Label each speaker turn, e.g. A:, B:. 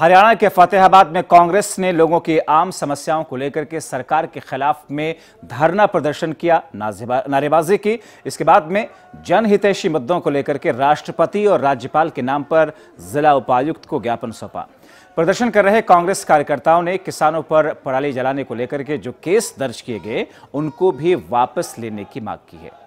A: हरियाणा के फतेहाबाद में कांग्रेस ने लोगों की आम समस्याओं को लेकर के सरकार के खिलाफ में धरना प्रदर्शन किया नारेबाजी की इसके बाद में जनहितैषी मुद्दों को लेकर के राष्ट्रपति और राज्यपाल के नाम पर जिला उपायुक्त को ज्ञापन सौंपा प्रदर्शन कर रहे कांग्रेस कार्यकर्ताओं ने किसानों पर पराली जलाने को लेकर के जो केस दर्ज किए गए उनको भी वापस लेने की मांग की है